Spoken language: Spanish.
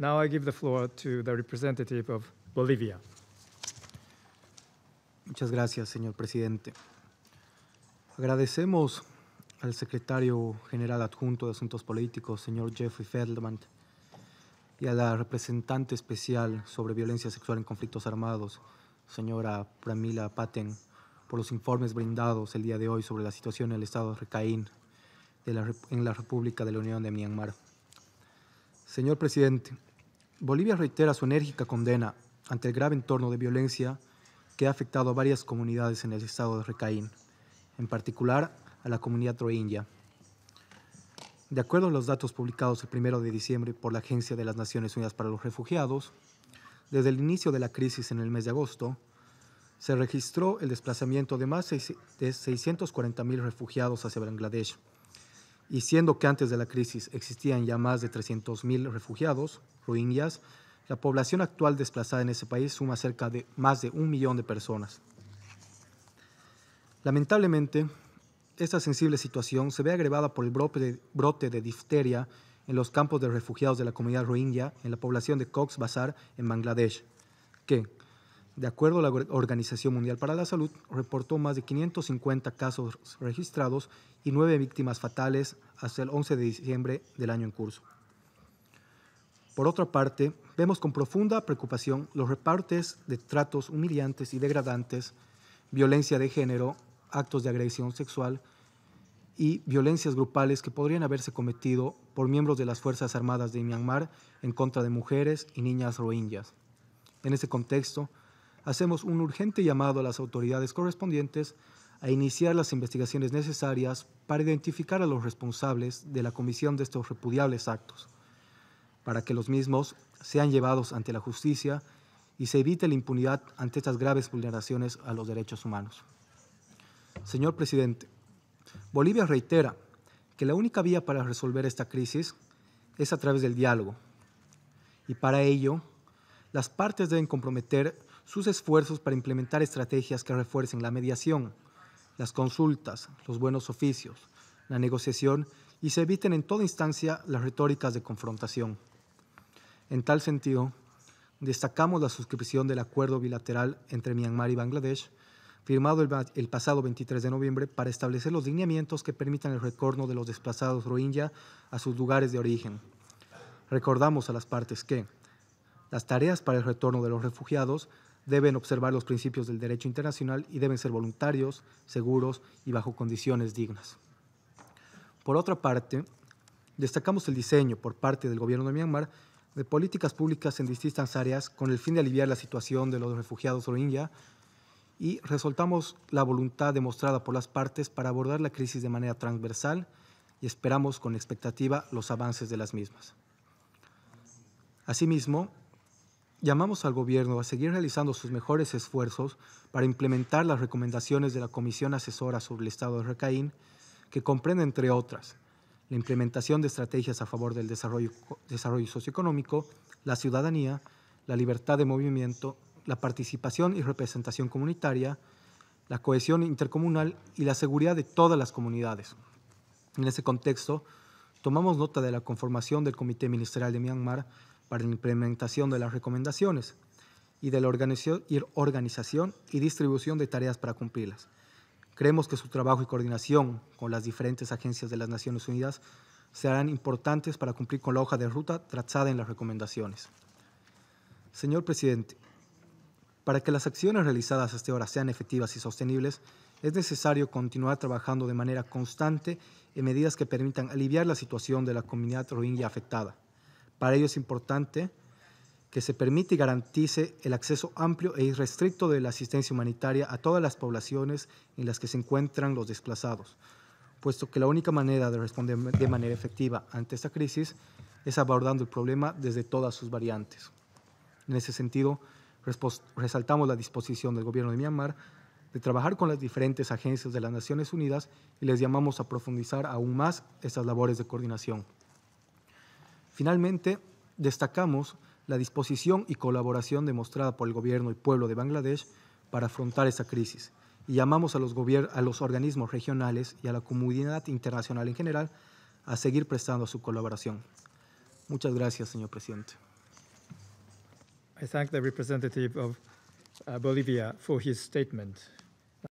Now I give the floor to the representative of Bolivia. Muchas gracias, señor presidente. Agradecemos al secretario general adjunto de Asuntos Políticos, señor Jeffrey Feldman, y a la representante especial sobre violencia sexual en conflictos armados, señora Pramila Paten, por los informes brindados el día de hoy sobre la situación en el estado de Recaín, en la República de la Unión de Myanmar. Señor presidente, Bolivia reitera su enérgica condena ante el grave entorno de violencia que ha afectado a varias comunidades en el estado de Recaín, en particular a la comunidad rohingya. De acuerdo a los datos publicados el 1 de diciembre por la Agencia de las Naciones Unidas para los Refugiados, desde el inicio de la crisis en el mes de agosto, se registró el desplazamiento de más de 640.000 refugiados hacia Bangladesh, y siendo que antes de la crisis existían ya más de 300.000 refugiados rohingyas, la población actual desplazada en ese país suma cerca de más de un millón de personas. Lamentablemente, esta sensible situación se ve agravada por el brote de difteria en los campos de refugiados de la comunidad rohingya en la población de Cox's Bazar en Bangladesh, que, de acuerdo a la Organización Mundial para la Salud, reportó más de 550 casos registrados y nueve víctimas fatales hasta el 11 de diciembre del año en curso. Por otra parte, vemos con profunda preocupación los repartes de tratos humillantes y degradantes, violencia de género, actos de agresión sexual y violencias grupales que podrían haberse cometido por miembros de las Fuerzas Armadas de Myanmar en contra de mujeres y niñas rohingyas. En este contexto, hacemos un urgente llamado a las autoridades correspondientes a iniciar las investigaciones necesarias para identificar a los responsables de la comisión de estos repudiables actos, para que los mismos sean llevados ante la justicia y se evite la impunidad ante estas graves vulneraciones a los derechos humanos. Señor presidente, Bolivia reitera que la única vía para resolver esta crisis es a través del diálogo y para ello las partes deben comprometer sus esfuerzos para implementar estrategias que refuercen la mediación, las consultas, los buenos oficios, la negociación y se eviten en toda instancia las retóricas de confrontación. En tal sentido, destacamos la suscripción del acuerdo bilateral entre Myanmar y Bangladesh, firmado el, pasado 23 de noviembre, para establecer los lineamientos que permitan el retorno de los desplazados rohingya a sus lugares de origen. Recordamos a las partes que las tareas para el retorno de los refugiados deben observar los principios del derecho internacional y deben ser voluntarios, seguros y bajo condiciones dignas. Por otra parte, destacamos el diseño por parte del gobierno de Myanmar de políticas públicas en distintas áreas con el fin de aliviar la situación de los refugiados rohingya y resaltamos la voluntad demostrada por las partes para abordar la crisis de manera transversal y esperamos con expectativa los avances de las mismas. Asimismo, llamamos al gobierno a seguir realizando sus mejores esfuerzos para implementar las recomendaciones de la Comisión Asesora sobre el Estado de Recaín, que comprende, entre otras, la implementación de estrategias a favor del desarrollo, desarrollo socioeconómico, la ciudadanía, la libertad de movimiento, la participación y representación comunitaria, la cohesión intercomunal y la seguridad de todas las comunidades. En ese contexto, tomamos nota de la conformación del Comité Ministerial de Myanmar para la implementación de las recomendaciones y de la organización y distribución de tareas para cumplirlas. Creemos que su trabajo y coordinación con las diferentes agencias de las Naciones Unidas serán importantes para cumplir con la hoja de ruta trazada en las recomendaciones. Señor presidente, para que las acciones realizadas hasta ahora sean efectivas y sostenibles, es necesario continuar trabajando de manera constante en medidas que permitan aliviar la situación de la comunidad rohingya afectada, para ello es importante que se permita y garantice el acceso amplio e irrestricto de la asistencia humanitaria a todas las poblaciones en las que se encuentran los desplazados, puesto que la única manera de responder de manera efectiva ante esta crisis es abordando el problema desde todas sus variantes. En ese sentido, resaltamos la disposición del gobierno de Myanmar de trabajar con las diferentes agencias de las Naciones Unidas y les llamamos a profundizar aún más estas labores de coordinación. Finalmente, destacamos la disposición y colaboración demostrada por el gobierno y pueblo de Bangladesh para afrontar esta crisis y llamamos a los, a los organismos regionales y a la comunidad internacional en general a seguir prestando su colaboración. Muchas gracias, señor presidente. thank the representative of uh, Bolivia for his statement.